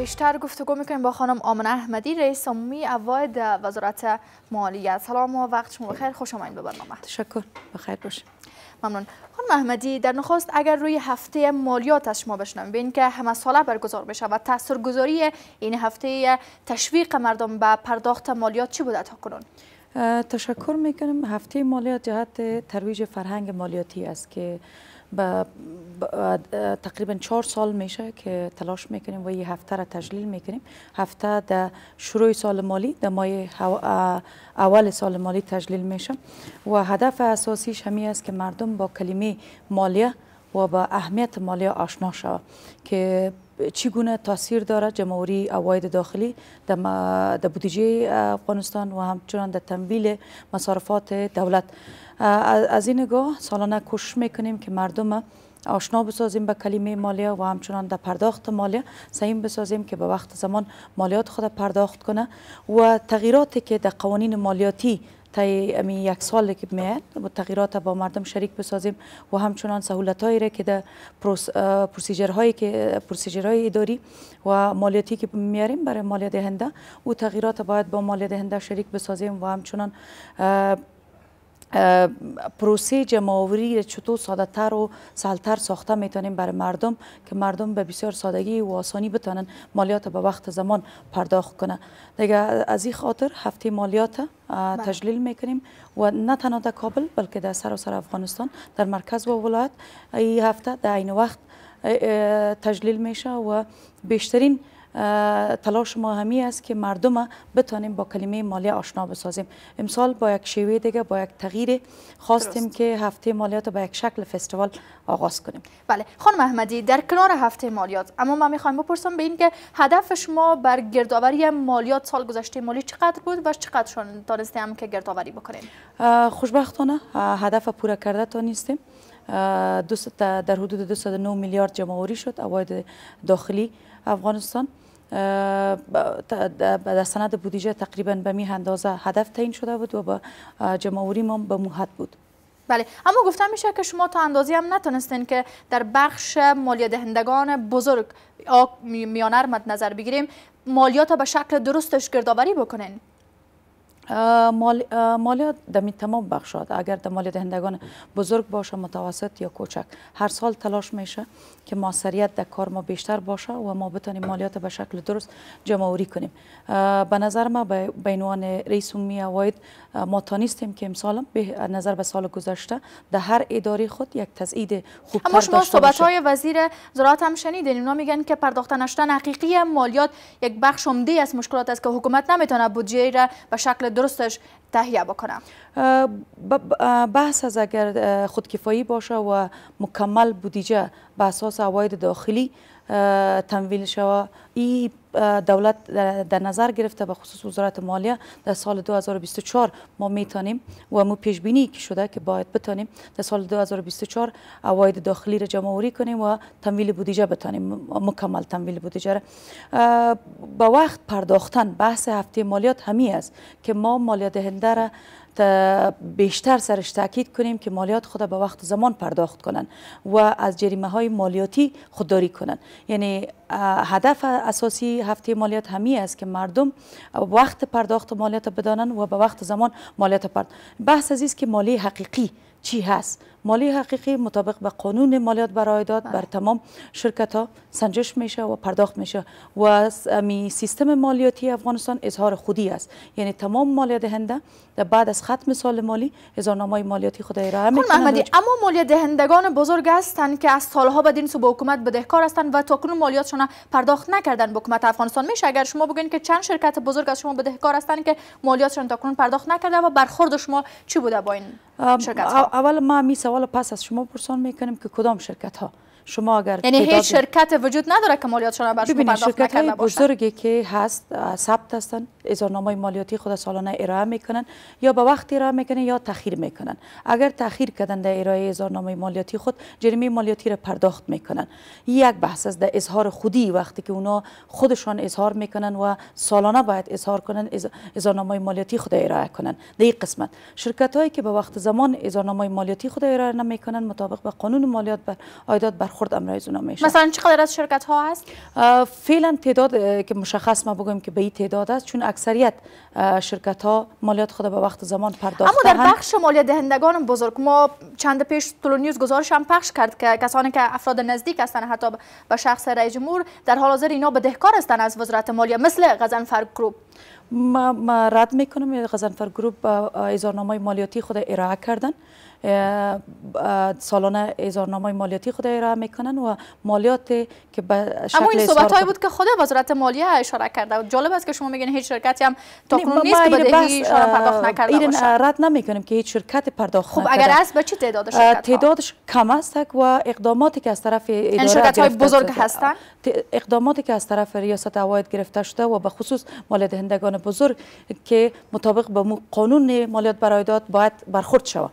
بیشتر گفتگو میکنیم با خانم آمنه احمدی رئیس عمومی اواید وزارت مالیه سلام و وقت شما بخیر خوش آمدید به برنامه تشکر بخیر باشه ممنون خانم احمدی در نخست اگر روی هفته مالیات از شما بشنویم بین که همه ساله برگزار بشه و گذاری این هفته تشویق مردم به پرداخت مالیات چی بوده تا کنون تشکر میکنم هفته مالیات جهت ترویج فرهنگ مالیاتی است که با تقریبا چهار سال میشه که تلاش میکنیم و یه هفته را تجلیل میکنیم هفته در شروع سال مالی در مای اول سال مالی تجلیل میشه و هدف اساسیش همی است که مردم با کلمه مالیه و با اهمیت مالیه آشنا شود که چگونه تاثیر داره جمهوری اواید داخلی در بودجه افغانستان و همچنان در تمویل مصارفات دولت از این نگاه سالانه کوشش میکنیم که مردم آشنا بسازیم به کلمه مالیه و همچنان در پرداخت مالیه سعیم بسازیم که به وقت زمان مالیات خود پرداخت کنه و تغییراتی که در قوانین مالیاتی تا امی یک سال که میاد تغییرات با مردم شریک بسازیم و همچنان سهولت هایی که در پروس، پروسیجر هایی که پروسیجر اداری و مالیاتی که میاریم برای مالیات دهنده او تغییرات باید با مالیات دهنده شریک بسازیم و همچنان پروسه جمعوری چتو چطور ساده تر و سالتر ساخته میتونیم برای مردم که مردم به بسیار سادگی و آسانی بتونن مالیات به وقت زمان پرداخت کنه دیگه از این خاطر هفته مالیات بله. تجلیل میکنیم و نه تنها در کابل بلکه در سراسر سر افغانستان در مرکز و ولایت این هفته در این وقت تجلیل میشه و بیشترین تلاش ما همی است که مردم بتانیم با کلمه مالیه آشنا بسازیم امسال با یک شیوه دیگه با یک تغییر خواستیم که هفته مالیات به یک شکل فستیوال آغاز کنیم بله خانم احمدی در کنار هفته مالیات اما ما میخوایم بپرسم به این که هدف شما بر گردآوری مالیات سال گذشته مالی چقدر بود و چقدر شون دانستیم که گردآوری بکنیم خوشبختانه هدف پوره کرده تا نیستیم در حدود 209 میلیارد جمعوری شد اواید داخلی افغانستان در سند بودیجه تقریبا به می اندازه هدف تعیین شده بود و با جمهوری ما به موحد بود بله اما گفته میشه که شما تا اندازی هم نتونستین که در بخش مالیه دهندگان بزرگ میانر مد نظر بگیریم مالیات به شکل درستش گردآوری بکنین مالیات می تمام بخشاد اگر در مالی دهندگان بزرگ باشه متوسط یا کوچک هر سال تلاش میشه که موثریت در کار ما بیشتر باشه و ما بتانیم مالیات به شکل درست جمعوری کنیم به نظر ما به عنوان رئیس عمومی عواید ما تانیستیم که امسال به نظر به سال گذشته در هر اداره خود یک تزئید خوب اما شما صحبت های وزیر زراعت هم شنیدین اونا میگن که پرداخت نشدن حقیقی مالیات یک بخش عمده از مشکلات است که حکومت نمیتونه بودجه را به شکل drostaž تهیه بکنم بحث از اگر خودکفایی باشه و مکمل بودیجه به اساس عواید داخلی تمویل شوه این دولت در نظر گرفته به خصوص وزارت مالیه در سال 2024 ما میتونیم و مو پیش بینی که شده که باید بتانیم در سال 2024 عواید داخلی را جمع کنیم و تمویل بودجه بتانیم مکمل تمویل بودجه را به وقت پرداختن بحث هفته مالیات همی است که ما مالیات آینده را بیشتر سرش تاکید کنیم که مالیات خود به وقت زمان پرداخت کنند و از جریمه های مالیاتی خودداری کنند یعنی هدف اساسی هفته مالیات همی است که مردم وقت پرداخت مالیات بدانند و به وقت زمان مالیات پرداخت بحث از است که مالی حقیقی چی هست مالی حقیقی مطابق به قانون مالیات بر داد بله. بر تمام شرکت ها سنجش میشه و پرداخت میشه و می سیستم مالیاتی افغانستان اظهار خودی است یعنی تمام مالیه دهنده بعد از ختم سال مالی اظهارنامه مالیاتی خود ارائه میکنند اما مالیه دهندگان بزرگ هستند که از سالها بدین سو به حکومت بدهکار هستند و تاکنون مالیاتشان پرداخت نکردن به حکومت افغانستان میشه اگر شما بگین که چند شرکت بزرگ از شما بدهکار هستند که مالیاتشان تاکنون پرداخت نکرده و برخورد شما چی بوده با این اول ما می سوال پس از شما پرسان میکنیم که کدام شرکت ها شما اگر یعنی هیچ شرکت وجود نداره که مالیات شما بر شما پرداخت شرکت بزرگی که هست ثبت هستن اظهارنامه مالیاتی خود سالانه ارائه میکنن یا به وقت ارائه میکنن یا تاخیر میکنن اگر تاخیر کردن در ارائه اظهارنامه مالیاتی خود جریمه مالیاتی را پرداخت میکنن یک بحث است در اظهار خودی وقتی که اونا خودشان اظهار میکنن و سالانه باید اظهار کنن اظهارنامه مالیاتی خود ارائه کنن در این قسمت شرکت هایی که به وقت زمان اظهارنامه مالیاتی خود ارائه نمیکنن مطابق با قانون مالیات بر عایدات برخورد امرای اونا میشه مثلا چقدر از شرکت ها هست فعلا تعداد که مشخص ما بگویم که به این تعداد است چون اکثریت شرکت ها مالیات خود به وقت زمان پرداخت اما در بخش مالیات دهندگان بزرگ ما چند پیش طلو نیوز گزارش هم پخش کرد که کسانی که افراد نزدیک هستند حتی به شخص رئیس جمهور در حال حاضر اینا به دهکار هستند از وزارت مالیه مثل غزنفر گروپ ما, ما رد میکنم غزنفر گروپ اظهارنامه مالیاتی خود ارائه کردن سالانه اظهارنامه مالیاتی خود ارائه میکنن و مالیات که به شکل اما این صحبت های بود که خود وزارت مالیه اشاره کرده جالب است که شما میگین هیچ شرکتی هم تا نیست که بدهی پرداخت نکرده باشه رد نمیکنیم که هیچ شرکت پرداخت خب اگر است به چه تعداد شرکت تعدادش کم است و اقداماتی که از طرف اداره یعنی شرکت های بزرگ هستند اقداماتی که از طرف ریاست عواید گرفته شده و به خصوص مال دهندگان بزرگ که مطابق به قانون مالیات برایداد باید برخورد شود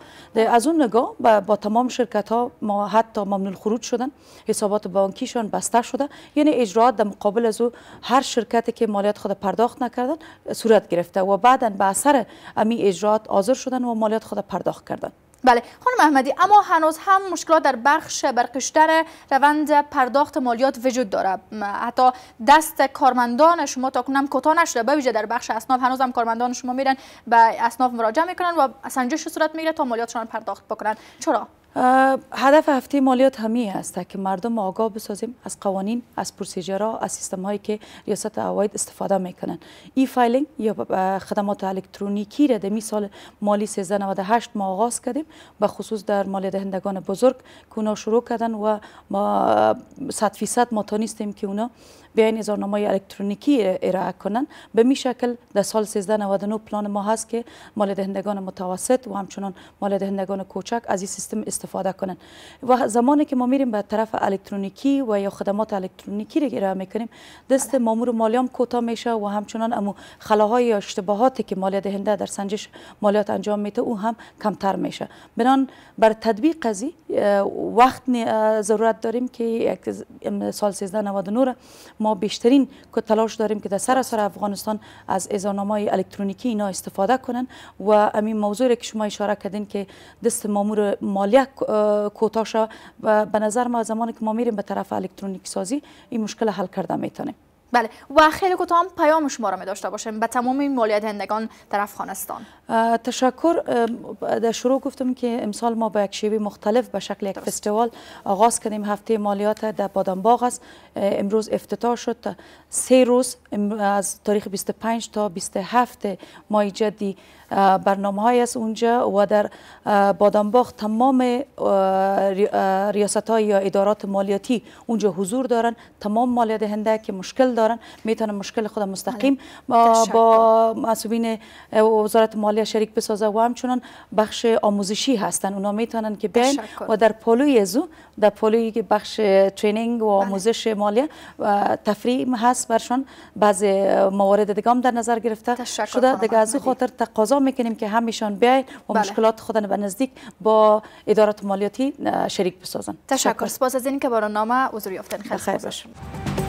از اون نگاه با تمام شرکت ها ما حتی ممنون خروج شدن حسابات بانکیشان بسته شده یعنی اجراعات در مقابل از او هر شرکتی که مالیات خود پرداخت نکردن صورت گرفته و بعدا به اثر امی اجراعات حاضر شدن و مالیات خود پرداخت کردن بله خانم احمدی اما هنوز هم مشکلات در بخش برقشتر روند پرداخت مالیات وجود داره حتی دست کارمندان شما تا کنم کتا نشده بویجه در بخش اسناف هنوز هم کارمندان شما میرن به اسناف مراجعه میکنن و سنجش صورت میگیره تا مالیاتشان پرداخت بکنن چرا هدف هفته مالیات همی است که مردم آگاه بسازیم از قوانین از پروسیجرا از سیستم هایی که ریاست اواید استفاده میکنن ای فایلینگ یا خدمات الکترونیکی را در سال مالی 1398 ما آغاز کردیم به خصوص در مالی دهندگان بزرگ که اونا شروع کردن و ما 100 فیصد ما تانیستیم که اونا بیاین اظهارنامه الکترونیکی ارائه کنن به می شکل در سال 1399 پلان ما هست که مال دهندگان متوسط و همچنان مال دهندگان کوچک از این سیستم استفاده کنن و زمانی که ما میریم به طرف الکترونیکی و یا خدمات الکترونیکی رو ارائه میکنیم دست مامور مالی کوتا میشه و همچنان امو خلاهای یا اشتباهاتی که مالی دهنده در سنجش مالیات انجام میده او هم کمتر میشه بنان بر تطبیق قضی وقت ضرورت داریم که سال 1399 ما ما بیشترین که تلاش داریم که در سراسر افغانستان از ازانامای الکترونیکی اینا استفاده کنن و امین موضوع که شما اشاره کردین که دست مامور مالیه کوتاه و به نظر ما زمانی که ما میریم به طرف الکترونیک سازی این مشکل حل کرده میتونیم بله و خیلی کوتاه پیام شما را می داشته باشیم به تمام این مالیت هندگان در افغانستان تشکر در شروع گفتم که امسال ما با یک شیوه مختلف به شکل یک فستیوال آغاز کردیم هفته مالیات در بادنباغ است امروز افتتاح شد سه روز از تاریخ 25 تا 27 مای جدی برنامه های از اونجا و در بادنباخ تمام ریاست های یا ادارات مالیاتی اونجا حضور دارن تمام مالیات دهنده که مشکل دارن میتونن مشکل خود مستقیم بله. با مسئولین وزارت مالیه شریک بسازه و همچنان بخش آموزشی هستن اونا میتونن که بین و در پلوی ازو در پلوی بخش ترینینگ و بله. آموزش مالیه تفریم هست برشان بعض موارد دیگه هم در نظر گرفته شده دیگه خاطر تقاضا می‌کنیم میکنیم که همیشان بیاین و بله. مشکلات خودن به نزدیک با ادارات مالیاتی شریک بسازن تشکر سپاس از اینکه برنامه عذر یافتن خیلی